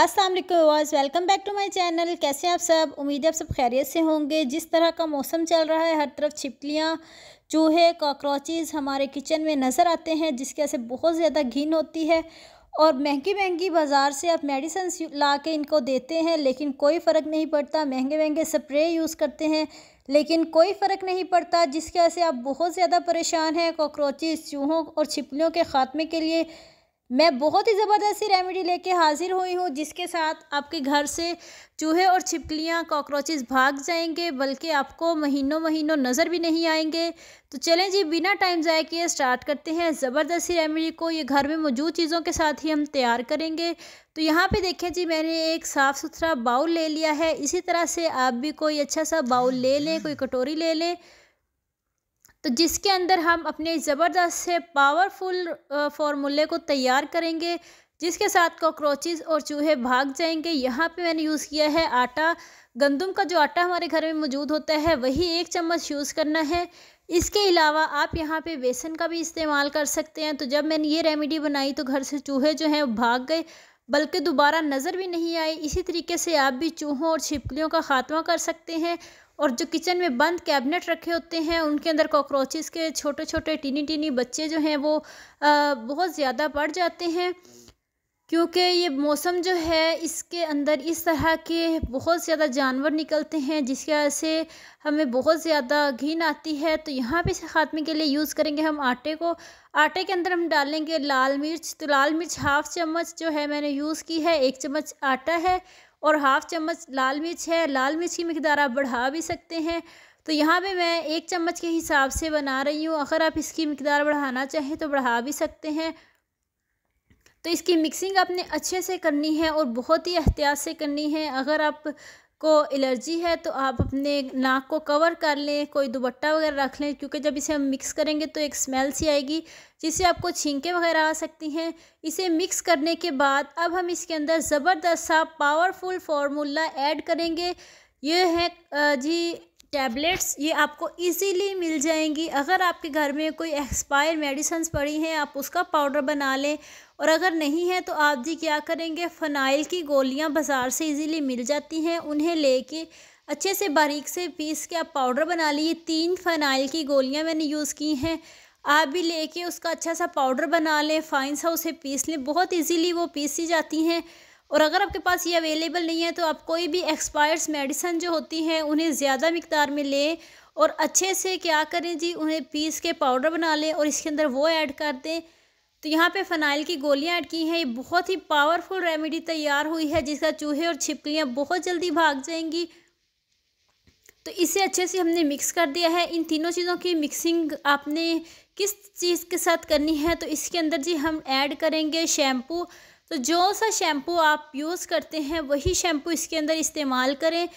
असलम वालेकुम welcome back to my channel कैसे हैं आप सब उम्मीद है आप सब खैरियत से होंगे जिस तरह का मौसम चल रहा है हर तरफ छिपकलियाँ चूहे काक्रोचेज हमारे किचन में नज़र आते हैं जिसके से बहुत ज़्यादा घिन होती है और महंगी महंगी बाज़ार से आप मेडिसन ला के इनको देते हैं लेकिन कोई फ़र्क नहीं पड़ता महंगे महंगे स्प्रे यूज़ करते हैं लेकिन कोई फ़र्क नहीं पड़ता जिसके वजह से आप बहुत ज़्यादा परेशान हैं काक्रोचेज चूहों और छिपलियों के ख़ात्मे के लिए मैं बहुत ही ज़बरदस्ती रेमेडी लेके हाज़िर हुई हूँ जिसके साथ आपके घर से चूहे और छिपकलियाँ कॉकरोचेस भाग जाएंगे बल्कि आपको महीनों महीनों नज़र भी नहीं आएंगे तो चलें जी बिना टाइम ज़ाय किए स्टार्ट करते हैं ज़बरदस्ती रेमेडी को ये घर में मौजूद चीज़ों के साथ ही हम तैयार करेंगे तो यहाँ पे देखें जी मैंने एक साफ़ सुथरा बाउल ले लिया है इसी तरह से आप भी कोई अच्छा सा बाउल ले लें कोई कटोरी ले लें तो जिसके अंदर हम अपने ज़बरदस्त से पावरफुल फार्मूले को तैयार करेंगे जिसके साथ कॉकरोचेज और चूहे भाग जाएंगे यहाँ पे मैंने यूज़ किया है आटा गंदम का जो आटा हमारे घर में मौजूद होता है वही एक चम्मच यूज़ करना है इसके अलावा आप यहाँ पे बेसन का भी इस्तेमाल कर सकते हैं तो जब मैंने ये रेमेडी बनाई तो घर से चूहे जो हैं भाग गए बल्कि दोबारा नज़र भी नहीं आई इसी तरीके से आप भी चूहों और छिपकलियों का ख़ात्मा कर सकते हैं और जो किचन में बंद कैबिनेट रखे होते हैं उनके अंदर कॉकरोचेस के छोटे छोटे टीनी टीनी बच्चे जो हैं वो आ, बहुत ज़्यादा बढ़ जाते हैं क्योंकि ये मौसम जो है इसके अंदर इस तरह के बहुत ज़्यादा जानवर निकलते हैं जिसकी वजह से हमें बहुत ज़्यादा घिन आती है तो यहाँ पे इसे खात्मे के लिए यूज़ करेंगे हम आटे को आटे के अंदर हम डालेंगे लाल मिर्च तो लाल मिर्च हाफ़ चम्मच जो है मैंने यूज़ की है एक चम्मच आटा है और हाफ़ चम्मच लाल मिर्च है लाल मिर्च की मकदार आप बढ़ा भी सकते हैं तो यहाँ पे मैं एक चम्मच के हिसाब से बना रही हूँ अगर आप इसकी मकदार बढ़ाना चाहें तो बढ़ा भी सकते हैं तो इसकी मिक्सिंग आपने अच्छे से करनी है और बहुत ही एहतियात से करनी है अगर आप को एलर्जी है तो आप अपने नाक को कवर कर लें कोई दुपट्टा वगैरह रख लें क्योंकि जब इसे हम मिक्स करेंगे तो एक स्मेल सी आएगी जिससे आपको छींके वगैरह आ सकती हैं इसे मिक्स करने के बाद अब हम इसके अंदर ज़बरदस्त सा पावरफुल फार्मूला ऐड करेंगे ये है जी टैबलेट्स ये आपको इजीली मिल जाएंगी अगर आपके घर में कोई एक्सपायर मेडिसन्स पड़ी हैं आप उसका पाउडर बना लें और अगर नहीं है तो आप जी क्या करेंगे फ़नाइल की गोलियां बाज़ार से इजीली मिल जाती हैं उन्हें लेके अच्छे से बारीक से पीस के आप पाउडर बना लिए तीन फ़नाइल की गोलियां मैंने यूज़ की हैं आप भी लेके उसका अच्छा सा पाउडर बना लें फ़ाइन सा उसे पीस लें बहुत ईज़िली वो पीसी जाती हैं और अगर आपके पास ये अवेलेबल नहीं है तो आप कोई भी एक्सपायर्स मेडिसन जो होती हैं उन्हें ज़्यादा मकदार में लें और अच्छे से क्या करें जी उन्हें पीस के पाउडर बना लें और इसके अंदर वो ऐड कर दें तो यहाँ पे फ़नाइल की गोलियाँ ऐड की हैं ये बहुत ही पावरफुल रेमेडी तैयार हुई है जिसका चूहे और छिपकलियाँ बहुत जल्दी भाग जाएंगी तो इसे अच्छे से हमने मिक्स कर दिया है इन तीनों चीज़ों की मिक्सिंग आपने किस चीज़ के साथ करनी है तो इसके अंदर जी हम ऐड करेंगे शैम्पू तो जो सा शैम्पू आप यूज़ करते हैं वही शैम्पू इसके अंदर इस्तेमाल करें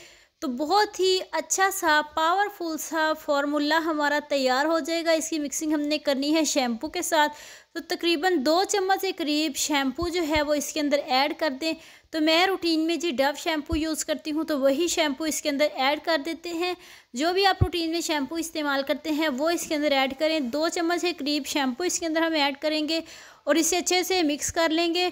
तो बहुत ही अच्छा सा पावरफुल सा फार्मूला हमारा तैयार हो जाएगा इसकी मिक्सिंग हमने करनी है शैम्पू के साथ तो तकरीबन दो चम्मच के करीब शैम्पू जो है वो इसके अंदर ऐड कर दें तो मैं रूटीन में जी डव शैम्पू यूज़ करती हूँ तो वही शैम्पू इसके अंदर ऐड कर देते हैं जो भी आप रूटीन में शैम्पू इस्तेमाल करते हैं वो इसके अंदर ऐड करें दो चम्मच के करीब शैम्पू इसके अंदर हम ऐड करेंगे और इसे अच्छे से मिक्स कर लेंगे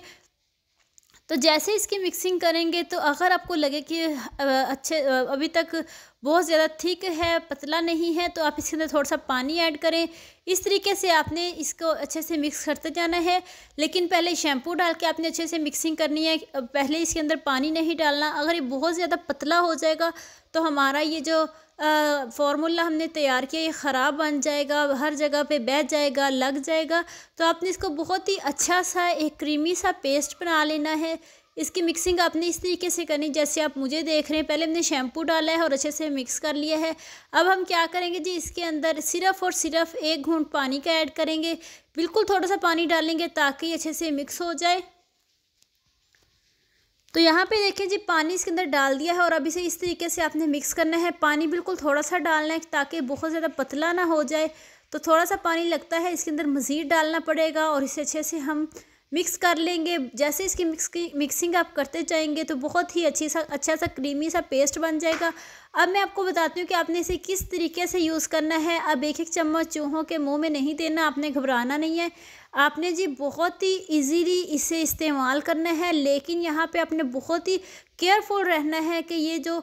तो जैसे इसकी मिक्सिंग करेंगे तो अगर आपको लगे कि अच्छे अभी तक बहुत ज़्यादा थिक है पतला नहीं है तो आप इसके अंदर थोड़ा सा पानी ऐड करें इस तरीके से आपने इसको अच्छे से मिक्स करते जाना है लेकिन पहले शैम्पू डाल के आपने अच्छे से मिक्सिंग करनी है पहले इसके अंदर पानी नहीं डालना अगर ये बहुत ज़्यादा पतला हो जाएगा तो हमारा ये जो फार्मूला हमने तैयार किया ये ख़राब बन जाएगा हर जगह पे बैठ जाएगा लग जाएगा तो आपने इसको बहुत ही अच्छा सा एक क्रीमी सा पेस्ट बना लेना है इसकी मिक्सिंग आपने इस तरीके से करनी जैसे आप मुझे देख रहे हैं पहले हमने शैम्पू डाला है और अच्छे से मिक्स कर लिया है अब हम क्या करेंगे जी इसके अंदर सिर्फ और सिर्फ एक घूंट पानी का ऐड करेंगे बिल्कुल थोड़ा सा पानी डालेंगे ताकि अच्छे से मिक्स हो जाए तो यहाँ पे देखें जी पानी इसके अंदर डाल दिया है और अब इसे इस तरीके से आपने मिक्स करना है पानी बिल्कुल थोड़ा सा डालना है ताकि बहुत ज़्यादा पतला ना हो जाए तो थोड़ा सा पानी लगता है इसके अंदर मज़ीद डालना पड़ेगा और इसे अच्छे से हम मिक्स कर लेंगे जैसे इसकी मिक्स की मिक्सिंग आप करते जाएंगे तो बहुत ही अच्छी सा अच्छा सा क्रीमी सा पेस्ट बन जाएगा अब मैं आपको बताती हूँ कि आपने इसे किस तरीके से यूज़ करना है अब एक एक चम्मच चूहों के मुंह में नहीं देना आपने घबराना नहीं है आपने जी बहुत ही इजीली इसे इस्तेमाल करना है लेकिन यहाँ पे आपने बहुत ही केयरफुल रहना है कि ये जो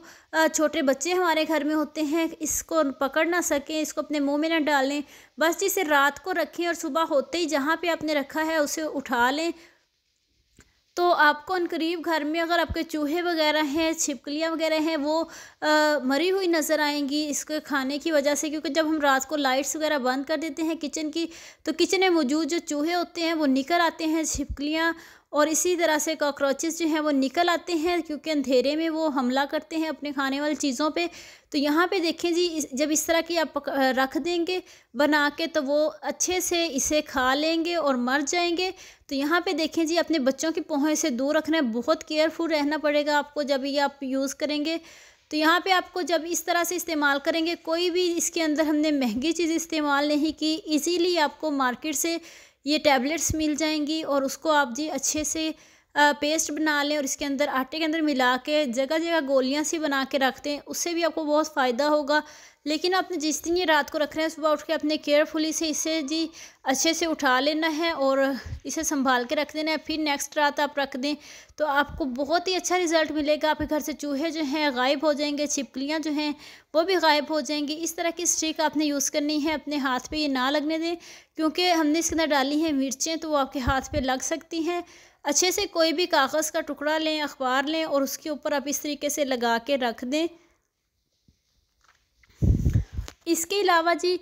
छोटे बच्चे हमारे घर में होते हैं इसको पकड़ ना सकें इसको अपने मुंह में ना डालें बस जिसे रात को रखें और सुबह होते ही जहाँ पे आपने रखा है उसे उठा लें तो आपको उन करीब घर में अगर आपके चूहे वगैरह हैं छिपकलियाँ वगैरह हैं वो आ, मरी हुई नज़र आएंगी इसके खाने की वजह से क्योंकि जब हम रात को लाइट्स वगैरह बंद कर देते हैं किचन की तो किचन में मौजूद जो चूहे होते हैं वो निकल आते हैं छिपकलियाँ और इसी तरह से कॉकरोचेस जो हैं वो निकल आते हैं क्योंकि अंधेरे में वो हमला करते हैं अपने खाने वाली चीज़ों पे तो यहाँ पे देखें जी इस, जब इस तरह की आप रख देंगे बना के तो वो अच्छे से इसे खा लेंगे और मर जाएंगे तो यहाँ पे देखें जी अपने बच्चों की पोहें से दूर रखना है बहुत केयरफुल रहना पड़ेगा आपको जब ये आप यूज़ करेंगे तो यहाँ पे आपको जब इस तरह से इस्तेमाल करेंगे कोई भी इसके अंदर हमने महंगी चीज़ इस्तेमाल नहीं की इजीली आपको मार्केट से ये टैबलेट्स मिल जाएंगी और उसको आप जी अच्छे से पेस्ट बना लें और इसके अंदर आटे के अंदर मिला के जगह जगह गोलियां सी बना के रख दें उससे भी आपको बहुत फ़ायदा होगा लेकिन आपने जिस दिन ये रात को रख रहे हैं सुबह उठ के अपने केयरफुली से इसे जी अच्छे से उठा लेना है और इसे संभाल के रख देना है फिर नेक्स्ट रात आप रख दें तो आपको बहुत ही अच्छा रिज़ल्ट मिलेगा आपके घर से चूहे जो हैं गायब हो जाएंगे छिपकलियाँ जो हैं वो भी गायब हो जाएंगी इस तरह की स्टिक आपने यूज़ करनी है अपने हाथ पे ये ना लगने दें क्योंकि हमने इसके अंदर डाली हैं मिर्चें तो वो आपके हाथ पर लग सकती हैं अच्छे से कोई भी कागज़ का टुकड़ा लें अखबार लें और उसके ऊपर आप इस तरीके से लगा के रख दें इसके अलावा जी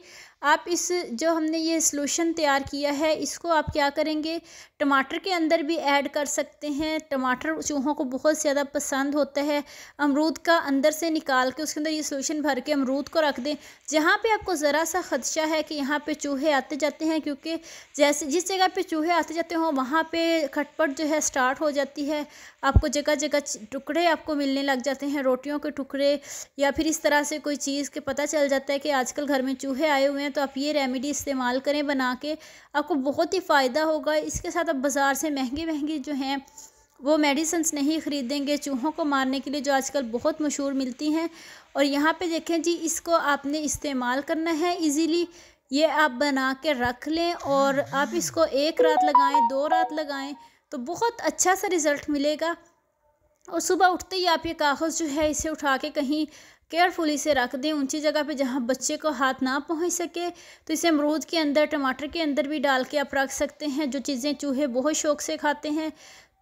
आप इस जो हमने ये सलूशन तैयार किया है इसको आप क्या करेंगे टमाटर के अंदर भी ऐड कर सकते हैं टमाटर चूहों को बहुत ज़्यादा पसंद होता है अमरूद का अंदर से निकाल के उसके अंदर ये सोलूशन भर के अमरूद को रख दें जहाँ पे आपको ज़रा सा ख़दशा है कि यहाँ पे चूहे आते जाते हैं क्योंकि जैसे जिस जगह पर चूहे आते जाते हों वहाँ पर खटपट जो है स्टार्ट हो जाती है आपको जगह जगह टुकड़े आपको मिलने लग जाते हैं रोटियों के टुकड़े या फिर इस तरह से कोई चीज़ के पता चल जाता है कि आजकल घर में चूहे आए हुए हैं हैं तो आप ये रेमेडी इस्तेमाल करें बना के आपको बहुत ही फ़ायदा होगा इसके साथ आप बाज़ार से महंगी महंगी जो हैं वो मेडिसिन नहीं ख़रीदेंगे चूहों को मारने के लिए जो आजकल बहुत मशहूर मिलती हैं और यहाँ पे देखें जी इसको आपने इस्तेमाल करना है इजीली ये आप बना के रख लें और आप इसको एक रात लगाएं दो रात लगाएं तो बहुत अच्छा सा रिज़ल्ट मिलेगा और सुबह उठते ही आप ये कागज़ जो है इसे उठा के कहीं केयरफुली से रख दें ऊंची जगह पे जहाँ बच्चे को हाथ ना पहुँच सके तो इसे अमरूद के अंदर टमाटर के अंदर भी डाल के आप रख सकते हैं जो चीज़ें चूहे बहुत शौक से खाते हैं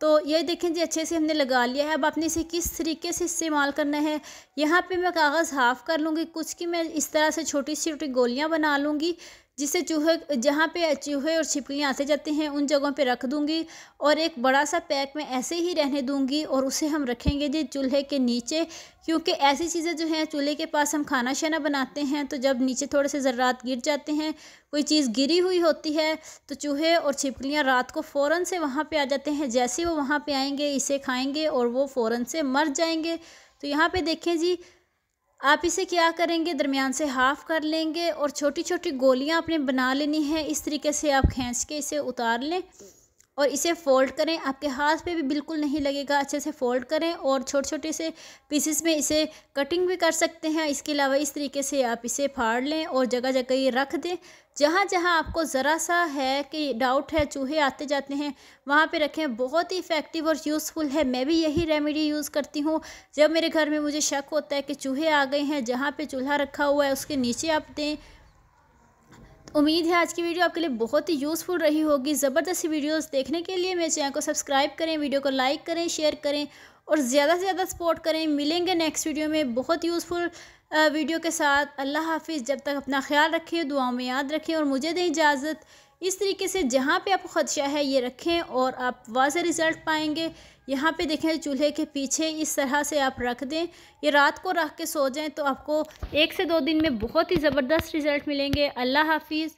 तो ये देखें जी अच्छे से हमने लगा लिया है अब आपने इसे किस तरीके से इस्तेमाल करना है यहाँ पे मैं कागज़ हाफ़ कर लूँगी कुछ की मैं इस तरह से छोटी सी छोटी गोलियाँ बना लूँगी जिससे चूहे जहाँ पे चूहे और छिपकलियाँ आते जाते हैं उन जगहों पे रख दूँगी और एक बड़ा सा पैक में ऐसे ही रहने दूँगी और उसे हम रखेंगे जी चूल्हे के नीचे क्योंकि ऐसी चीज़ें जो हैं चूल्हे के पास हम खाना शाना बनाते हैं तो जब नीचे थोड़े से ज़रात गिर जाते हैं कोई चीज़ गिरी हुई होती है तो चूहे और छिपकलियाँ रात को फ़ौर से वहाँ पर आ जाते हैं जैसे वो वहाँ पर आएँगे इसे खाएँगे और वो फ़ौर से मर जाएँगे तो यहाँ पर देखें जी आप इसे क्या करेंगे दरमियान से हाफ़ कर लेंगे और छोटी छोटी गोलियां आपने बना लेनी है इस तरीके से आप खींच के इसे उतार लें और इसे फ़ोल्ड करें आपके हाथ पे भी बिल्कुल नहीं लगेगा अच्छे से फ़ोल्ड करें और छोटे छोटे से पीसेस में इसे कटिंग भी कर सकते हैं इसके अलावा इस तरीके से आप इसे फाड़ लें और जगह जगह ये रख दें जहाँ जहाँ आपको ज़रा सा है कि डाउट है चूहे आते जाते हैं वहाँ पे रखें बहुत ही इफ़ेक्टिव और यूज़फुल है मैं भी यही रेमेडी यूज़ करती हूँ जब मेरे घर में मुझे शक होता है कि चूहे आ गए हैं जहाँ पर चूल्हा रखा हुआ है उसके नीचे आप दें उम्मीद है आज की वीडियो आपके लिए बहुत ही यूज़फुल रही होगी ज़बरदस्ती वीडियोस देखने के लिए मेरे चैनल को सब्सक्राइब करें वीडियो को लाइक करें शेयर करें और ज़्यादा से ज़्यादा सपोर्ट करें मिलेंगे नेक्स्ट वीडियो में बहुत यूज़फुल वीडियो के साथ अल्लाह हाफिज़ जब तक अपना ख्याल रखें दुआओं में याद रखें और मुझे दें इजाज़त इस तरीके से जहाँ पर आपको ख़दशा है ये रखें और आप वाज़ रिज़ल्ट पाएँगे यहाँ पे देखें चूल्हे के पीछे इस तरह से आप रख दें ये रात को रख के सो जाएं तो आपको एक से दो दिन में बहुत ही ज़बरदस्त रिज़ल्ट मिलेंगे अल्लाह हाफिज़